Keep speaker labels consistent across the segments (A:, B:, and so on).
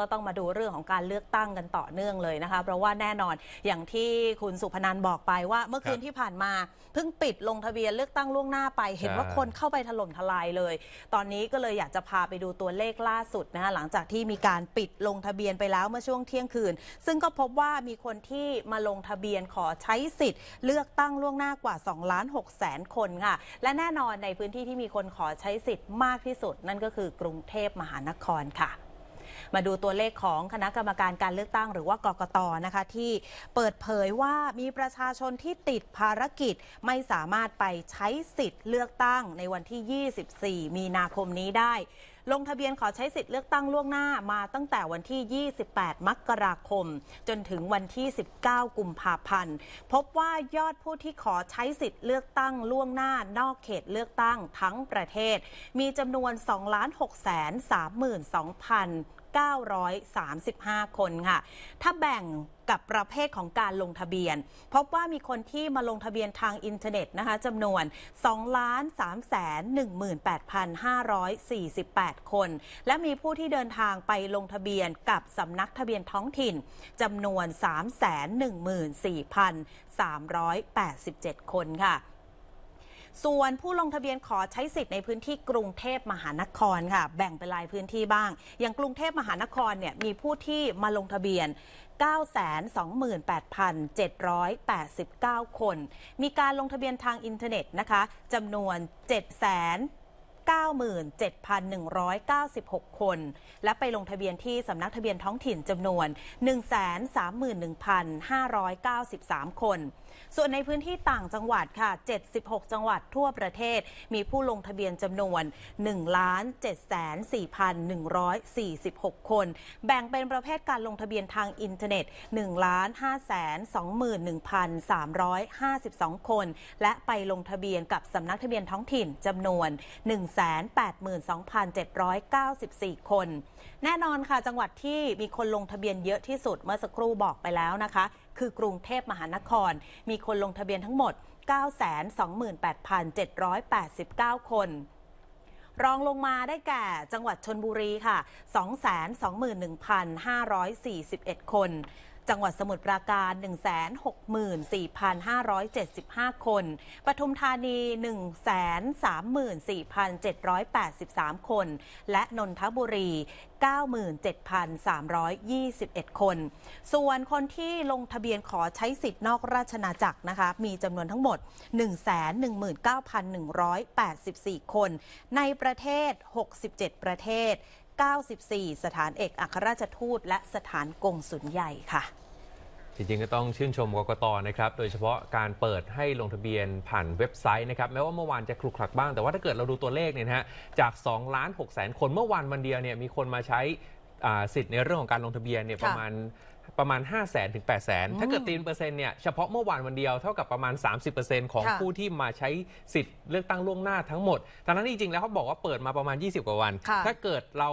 A: ก็ต้องมาดูเรื่องของการเลือกตั้งกันต่อเนื่องเลยนะคะเพราะว่าแน่นอนอย่างที่คุณสุพนันบอกไปว่า เมื่อคืนที่ผ่านมาเพิ่งปิดลงทะเบียนเลือกตั้งล่วงหน้าไป เห็นว่าคนเข้าไปถล่มทลายเลย ตอนนี้ก็เลยอยากจะพาไปดูตัวเลขล่าสุดนะคะหลังจากที่มีการปิดลงทะเบียนไปแล้วเมื่อช่วงเที่ยงคืน ซึ่งก็พบว่ามีคนที่มาลงทะเบียนขอใช้สิทธิ์เลือกตั้งล่วงหน้ากว่า2ล้าน6แสนคนค่ะ และแน่นอนในพื้นที่ที่มีคนขอใช้สิทธิ์มากที่สุด นั่นก็คือ กรุงเทพมหานครค่ะมาดูตัวเลขของคณะกรรมการการเลือกตั้งหรือว่ากกตนะคะ ที่เปิดเผยว่ามีประชาชนที่ติดภารกิจไม่สามารถไปใช้สิทธิ์เลือกตั้งในวันที่ 24 มีนาคมนี้ได้ลงทะเบียนขอใช้สิทธิ์เลือกตั้งล่วงหน้ามาตั้งแต่วันที่ 28 มกราคม จนถึงวันที่ 19 กุมภาพันธ์ พบว่ายอดผู้ที่ขอใช้สิทธิ์เลือกตั้งล่วงหน้านอกเขตเลือกตั้งทั้งประเทศมีจำนวน 2 6 3 2 0 0 935 คนค่ะถ้าแบ่งกับประเภทของการลงทะเบียนพบว่ามีคนที่มาลงทะเบียนทางอินเทอร์เน็ตนะคะจำนวน2ล้าน3แสน18,548 คน และมีผู้ที่เดินทางไปลงทะเบียน กับสำนักทะเบียนท้องถิ่นจำนวน 3 1 4 3 8 7 คนค่ะส่วนผู้ลงทะเบียนขอใช้สิทธิ์ในพื้นที่กรุงเทพมหานครค่ะแบ่งเป็นรายพื้นที่บ้าง อย่างกรุงเทพมหานครเนี่ยมีผู้ที่มาลงทะเบียน 928,789 คน มีการลงทะเบียนทางอินเทอร์เน็ตนะคะจำนวน 7 97,196 คน และไปลงทะเบียนที่สำนักทะเบียนท้องถิ่นจำนวน131,593 คน ส่วนในพื้นที่ต่างจังหวัดค่ะ 76 จังหวัดทั่วประเทศ มีผู้ลงทะเบียนจำนวน1 7 4 1 4 6 คน แบ่งเป็นประเภทการลงทะเบียนทางอินเทอร์เน็ต1,521,352 คน และไปลงทะเบียนกับสำนักทะเบียนท้องถิ่นจำนวน 1 1 8 2 7 9 4 คน แน่นอนค่ะจังหวัดที่มีคนลงทะเบียนเยอะที่สุดเมื่อสักครู่บอกไปแล้วนะคะ คือกรุงเทพมหานคร มีคนลงทะเบียนทั้งหมด 928,789 คน รองลงมาได้แก่จังหวัดชนบุรีค่ะ 221,541 คนจังหวัดสมุทรปราการ 164,575 คนปทุมธานี 134,783 คน และนนทบุรี 97,321 คน ส่วนคนที่ลงทะเบียนขอใช้สิทธิ์นอกราชนาจักรนะคะ มีจำนวนทั้งหมด 119,184 คน ในประเทศ 67 ประเทศ94 สถานเอก อัครราชทูต และสถานกงสุลใหญ่ค่ะ
B: จริงๆ ก็ต้องชื่นชมกกตนะครับ โดยเฉพาะการเปิดให้ลงทะเบียนผ่านเว็บไซต์นะครับ แม้ว่าเมื่อวานจะคลุกคลักบ้าง แต่ว่าถ้าเกิดเราดูตัวเลขเนี่ยนะฮะ จาก 2 ล้าน 6 แสนคนเมื่อวานวันเดียวเนี่ย มีคนมาใช้สิทธิ์ในเรื่องของการลงทะเบียนเนี่ยประมาณประมาณ5 0 0แสนถึง8 0 0แสน ถ้าเกิดตีนเปอร์เซ็นต์เนี่ย เฉพาะเมื่อวานวันเดียวเท่ากับประมาณ 30%ของผู้ที่มาใช้สิทธิ์เลือกตั้งล่วงหน้าทั้งหมดทั้งนั้นจริงๆแล้วเขาบอกว่าเปิดมาประมาณ 20 กว่าวัน ถ้าเกิดเรา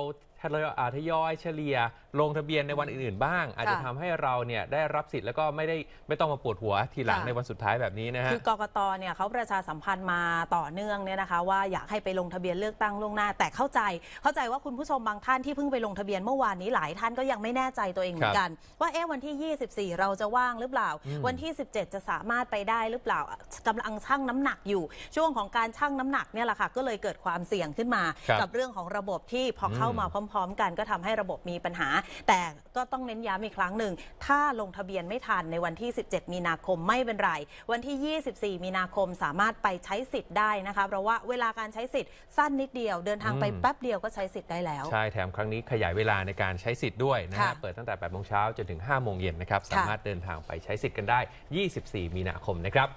B: ทยอยเฉลี่ยลงทะเบียนในวันอื่นๆบ้าง อาจจะทำให้เราเนี่ยได้รับสิทธิ์แล้วก็ไม่ได้ไม่ต้องมาปวดหัวทีหลังในวันสุดท้ายแบบนี้นะฮะคือ
A: กรกตเนี่ยเขาประชาสัมพันธ์มาต่อเนื่องเนี่ยนะคะว่าอยากให้ไปลงทะเบียนเลือกตั้งล่วงหน้าแต่เข้าใจ เข้าใจว่าคุณผู้ชมบางท่านที่เพิ่งไปลงทะเบียนเมื่อวานนี้หลายท่านก็ยังไม่แน่ใจตัวเองเหมือนกัน ว่าเอ๊ะวันที่ 24 เราจะว่างหรือเปล่าวันที่ 17 จะสามารถไปได้หรือเปล่ากำลังชั่งน้ำหนักอยู่ช่วงของการชั่งน้ำหนักเนี่ยแหละค่ะก็เลยเกิดความเสี่ยงขึ้นมา กับเรื่องของระบบที่พอเข้ามาพร้อม ๆ กันก็ทาให้ระบบมีปัญหาแต่ก็ต้องเน้นย้ำอีกครั้งหนึ่ง ถ้าลงทะเบียนไม่ทันในวันที่ 17 มีนาคมไม่เป็นไร วันที่ 24 มีนาคมสามารถไปใช้สิทธิ์ได้นะคะ เพราะว่าเวลาการใช้สิทธิ์สั้นนิดเดียว เดินทางไปแป๊บเดียวก็ใช้สิทธิ์ได้แล้ว ใช
B: ่ แถมครั้งนี้ขยายเวลาในการใช้สิทธิ์ด้วยนะครับเปิดตั้งแต่ 8 โมงเช้าจนถึง 5 โมงเย็นนะครับ สามารถเดินทางไปใช้สิทธิ์กันได้ 24 มีนาคมนะครับ